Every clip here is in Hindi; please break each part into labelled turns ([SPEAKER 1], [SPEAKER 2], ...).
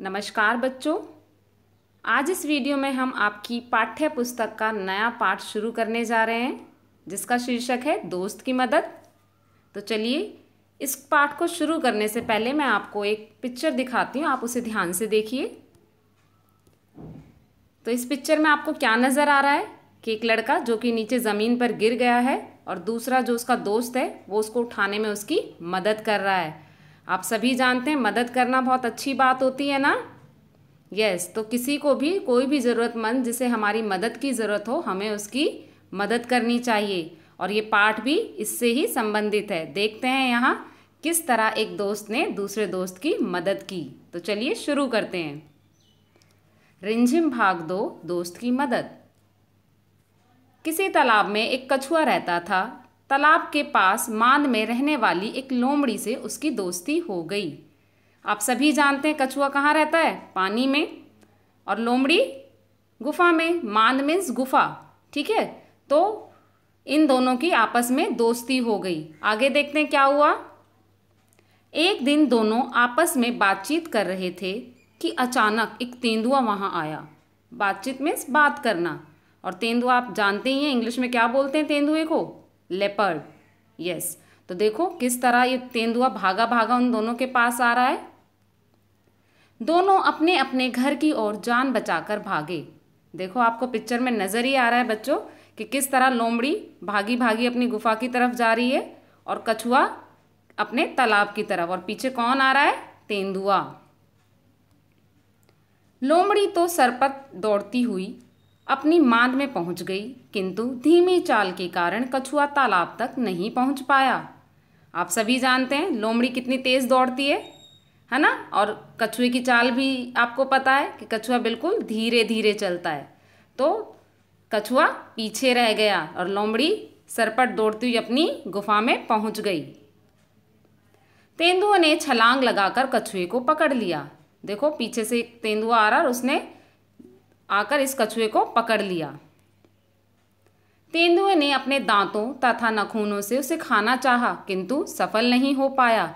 [SPEAKER 1] नमस्कार बच्चों आज इस वीडियो में हम आपकी पाठ्य पुस्तक का नया पाठ शुरू करने जा रहे हैं जिसका शीर्षक है दोस्त की मदद तो चलिए इस पाठ को शुरू करने से पहले मैं आपको एक पिक्चर दिखाती हूँ आप उसे ध्यान से देखिए तो इस पिक्चर में आपको क्या नज़र आ रहा है कि एक लड़का जो कि नीचे ज़मीन पर गिर गया है और दूसरा जो उसका दोस्त है वो उसको उठाने में उसकी मदद कर रहा है आप सभी जानते हैं मदद करना बहुत अच्छी बात होती है ना यस yes, तो किसी को भी कोई भी ज़रूरतमंद जिसे हमारी मदद की ज़रूरत हो हमें उसकी मदद करनी चाहिए और ये पाठ भी इससे ही संबंधित है देखते हैं यहाँ किस तरह एक दोस्त ने दूसरे दोस्त की मदद की तो चलिए शुरू करते हैं रिंझिम भाग दो दोस्त की मदद किसी तालाब में एक कछुआ रहता था तालाब के पास मांद में रहने वाली एक लोमड़ी से उसकी दोस्ती हो गई आप सभी जानते हैं कछुआ कहाँ रहता है पानी में और लोमड़ी गुफा में मांद मीन्स गुफा ठीक है तो इन दोनों की आपस में दोस्ती हो गई आगे देखते हैं क्या हुआ एक दिन दोनों आपस में बातचीत कर रहे थे कि अचानक एक तेंदुआ वहाँ आया बातचीत मीन्स बात करना और तेंदुआ आप जानते ही हैं इंग्लिश में क्या बोलते हैं तेंदुए को लेपर्ड यस तो देखो किस तरह ये तेंदुआ भागा भागा उन दोनों के पास आ रहा है दोनों अपने अपने घर की ओर जान बचाकर भागे देखो आपको पिक्चर में नज़र ही आ रहा है बच्चों कि किस तरह लोमड़ी भागी भागी अपनी गुफा की तरफ जा रही है और कछुआ अपने तालाब की तरफ और पीछे कौन आ रहा है तेंदुआ लोमड़ी तो सरपत दौड़ती हुई अपनी मांद में पहुंच गई किंतु धीमी चाल के कारण कछुआ तालाब तक नहीं पहुंच पाया आप सभी जानते हैं लोमड़ी कितनी तेज़ दौड़ती है है ना और कछुए की चाल भी आपको पता है कि कछुआ बिल्कुल धीरे धीरे चलता है तो कछुआ पीछे रह गया और लोमड़ी सरपट दौड़ती हुई अपनी गुफा में पहुंच गई तेंदुए ने छलांग लगाकर कछुए को पकड़ लिया देखो पीछे से एक तेंदुआ आ रहा और उसने आकर इस कछुए को पकड़ लिया तेंदुए ने अपने दांतों तथा नखूनों से उसे खाना चाहा किंतु सफल नहीं हो पाया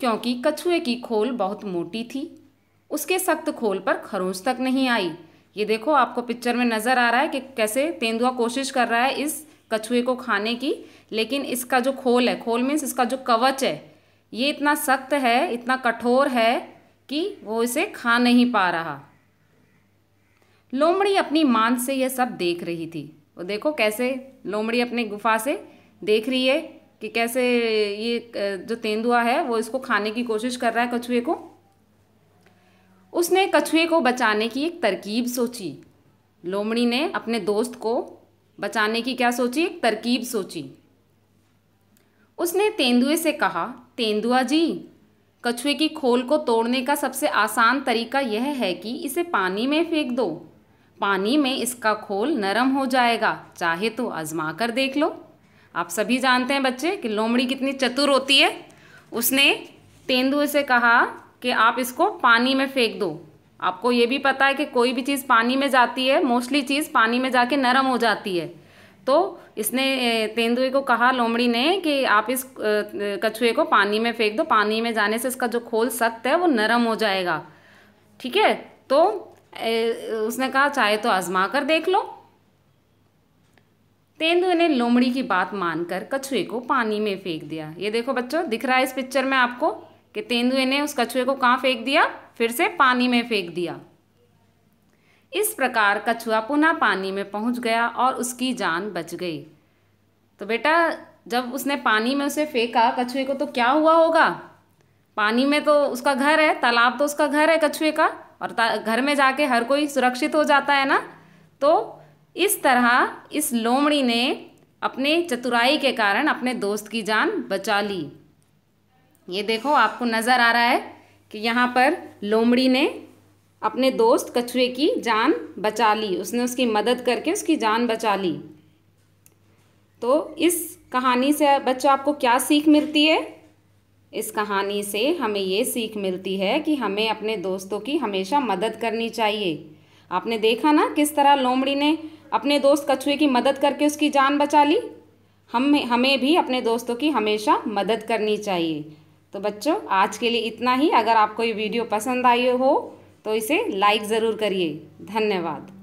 [SPEAKER 1] क्योंकि कछुए की खोल बहुत मोटी थी उसके सख्त खोल पर खरोंच तक नहीं आई ये देखो आपको पिक्चर में नज़र आ रहा है कि कैसे तेंदुआ कोशिश कर रहा है इस कछुए को खाने की लेकिन इसका जो खोल है खोल मीन्स इसका जो कवच है ये इतना सख्त है इतना कठोर है कि वो इसे खा नहीं पा रहा लोमड़ी अपनी मान से यह सब देख रही थी वो देखो कैसे लोमड़ी अपनी गुफा से देख रही है कि कैसे ये जो तेंदुआ है वो इसको खाने की कोशिश कर रहा है कछुए को उसने कछुए को बचाने की एक तरकीब सोची लोमड़ी ने अपने दोस्त को बचाने की क्या सोची एक तरकीब सोची उसने तेंदुए से कहा तेंदुआ जी कछुए की खोल को तोड़ने का सबसे आसान तरीका यह है कि इसे पानी में फेंक दो पानी में इसका खोल नरम हो जाएगा चाहे तो आजमा कर देख लो आप सभी जानते हैं बच्चे कि लोमड़ी कितनी चतुर होती है उसने तेंदुए से कहा कि आप इसको पानी में फेंक दो आपको ये भी पता है कि कोई भी चीज़ पानी में जाती है मोस्टली चीज़ पानी में जाके नरम हो जाती है तो इसने तेंदुए को कहा लोमड़ी ने कि आप इस कछुए को पानी में फेंक दो पानी में जाने से इसका जो खोल सख्त है वो नरम हो जाएगा ठीक है तो उसने कहा चाहे तो आजमा कर देख लो तेंदुए ने लोमड़ी की बात मानकर कछुए को पानी में फेंक दिया ये देखो बच्चों दिख रहा है इस पिक्चर में आपको कि तेंदुए ने उस कछुए को कहाँ फेंक दिया फिर से पानी में फेंक दिया इस प्रकार कछुआ पुनः पानी में पहुंच गया और उसकी जान बच गई तो बेटा जब उसने पानी में उसे फेंका कछुए को तो क्या हुआ होगा पानी में तो उसका घर है तालाब तो उसका घर है कछुए का और घर में जाके हर कोई सुरक्षित हो जाता है ना तो इस तरह इस लोमड़ी ने अपने चतुराई के कारण अपने दोस्त की जान बचा ली ये देखो आपको नज़र आ रहा है कि यहाँ पर लोमड़ी ने अपने दोस्त कछुए की जान बचा ली उसने उसकी मदद करके उसकी जान बचा ली तो इस कहानी से बच्चों आपको क्या सीख मिलती है इस कहानी से हमें ये सीख मिलती है कि हमें अपने दोस्तों की हमेशा मदद करनी चाहिए आपने देखा ना किस तरह लोमड़ी ने अपने दोस्त कछुए की मदद करके उसकी जान बचा ली हम हमें भी अपने दोस्तों की हमेशा मदद करनी चाहिए तो बच्चों आज के लिए इतना ही अगर आपको ये वीडियो पसंद आई हो तो इसे लाइक ज़रूर करिए धन्यवाद